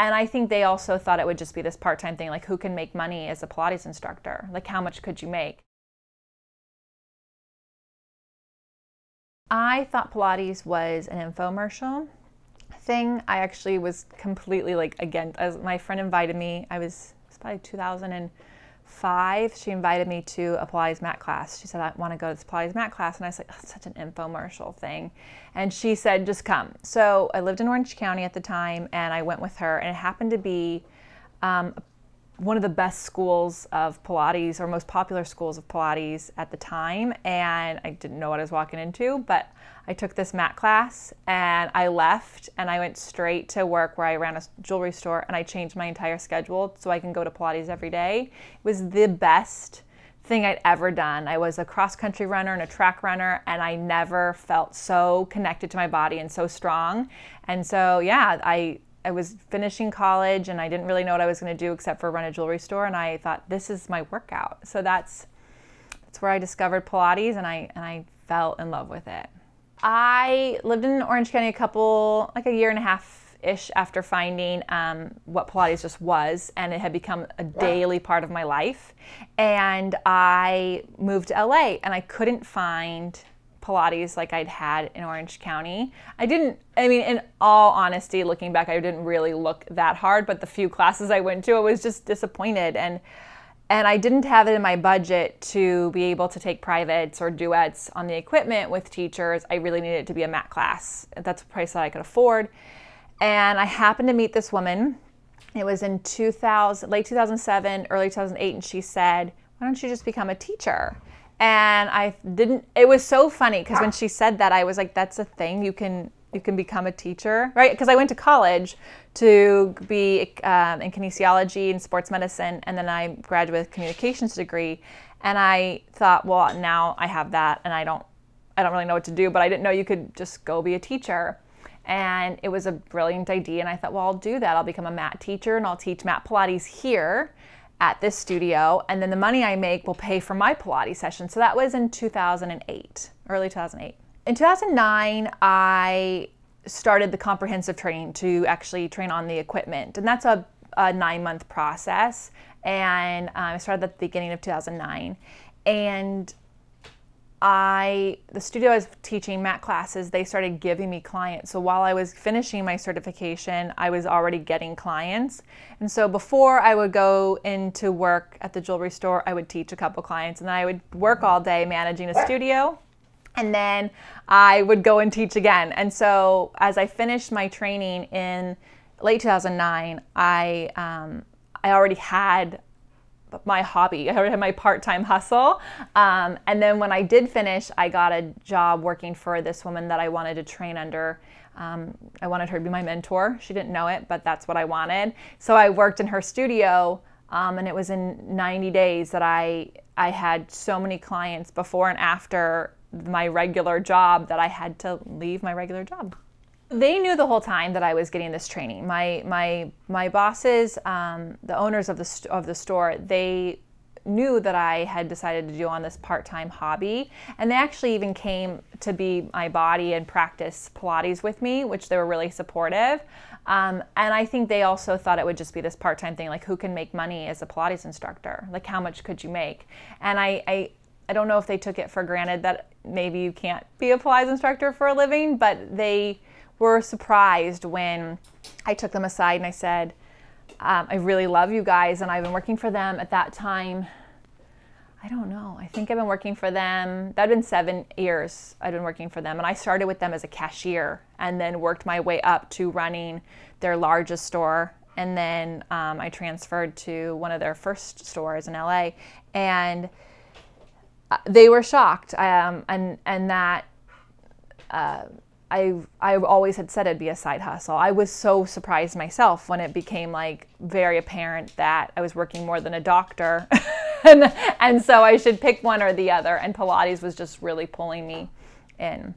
And I think they also thought it would just be this part time thing like, who can make money as a Pilates instructor? Like, how much could you make? I thought Pilates was an infomercial thing. I actually was completely like again, as my friend invited me, I was, it was probably 2000 and five, she invited me to a Pilates mat class. She said, I want to go to this Pilates mat class. And I was like, that's such an infomercial thing. And she said, just come. So I lived in Orange County at the time and I went with her and it happened to be um, a one of the best schools of Pilates or most popular schools of Pilates at the time. And I didn't know what I was walking into, but I took this mat class and I left and I went straight to work where I ran a jewelry store and I changed my entire schedule so I can go to Pilates every day. It was the best thing I'd ever done. I was a cross country runner and a track runner, and I never felt so connected to my body and so strong. And so, yeah, I I was finishing college and I didn't really know what I was going to do except for run a jewelry store and I thought this is my workout. So that's that's where I discovered Pilates and I and I fell in love with it. I lived in Orange County a couple like a year and a half ish after finding um, what Pilates just was and it had become a daily part of my life. And I moved to LA and I couldn't find Pilates like I'd had in Orange County. I didn't, I mean, in all honesty, looking back, I didn't really look that hard, but the few classes I went to, I was just disappointed. And and I didn't have it in my budget to be able to take privates or duets on the equipment with teachers. I really needed it to be a mat class. That's a price that I could afford. And I happened to meet this woman. It was in 2000, late 2007, early 2008, and she said, "Why don't you just become a teacher?" and I didn't. It was so funny because when ah. she said that, I was like, "That's a thing. You can you can become a teacher, right?" Because I went to college to be um, in kinesiology and sports medicine, and then I graduated with communications degree. And I thought, well, now I have that, and I don't I don't really know what to do. But I didn't know you could just go be a teacher. And it was a brilliant idea, and I thought, well, I'll do that. I'll become a mat teacher, and I'll teach mat Pilates here at this studio, and then the money I make will pay for my Pilates session. So that was in 2008, early 2008. In 2009, I started the comprehensive training to actually train on the equipment, and that's a, a nine month process. And um, I started at the beginning of 2009. And I the studio I was teaching mat classes, they started giving me clients. So while I was finishing my certification, I was already getting clients. And so before I would go into work at the jewelry store, I would teach a couple clients and then I would work all day managing a studio. And then I would go and teach again. And so as I finished my training in late 2009, I um, I already had my hobby had my part-time hustle um, and then when i did finish i got a job working for this woman that i wanted to train under um, i wanted her to be my mentor she didn't know it but that's what i wanted so i worked in her studio um, and it was in 90 days that i i had so many clients before and after my regular job that i had to leave my regular job they knew the whole time that I was getting this training. My my my bosses, um, the owners of the of the store, they knew that I had decided to do on this part-time hobby, and they actually even came to be my body and practice Pilates with me, which they were really supportive. Um, and I think they also thought it would just be this part-time thing, like who can make money as a Pilates instructor? Like how much could you make? And I, I I don't know if they took it for granted that maybe you can't be a Pilates instructor for a living, but they were surprised when I took them aside and I said, um, I really love you guys, and I've been working for them at that time. I don't know. I think I've been working for them. That'd been seven years I'd been working for them. And I started with them as a cashier and then worked my way up to running their largest store. And then um, I transferred to one of their first stores in LA. And uh, they were shocked. Um, and, and that. Uh, I I always had said it'd be a side hustle. I was so surprised myself when it became like very apparent that I was working more than a doctor, and and so I should pick one or the other. And Pilates was just really pulling me in.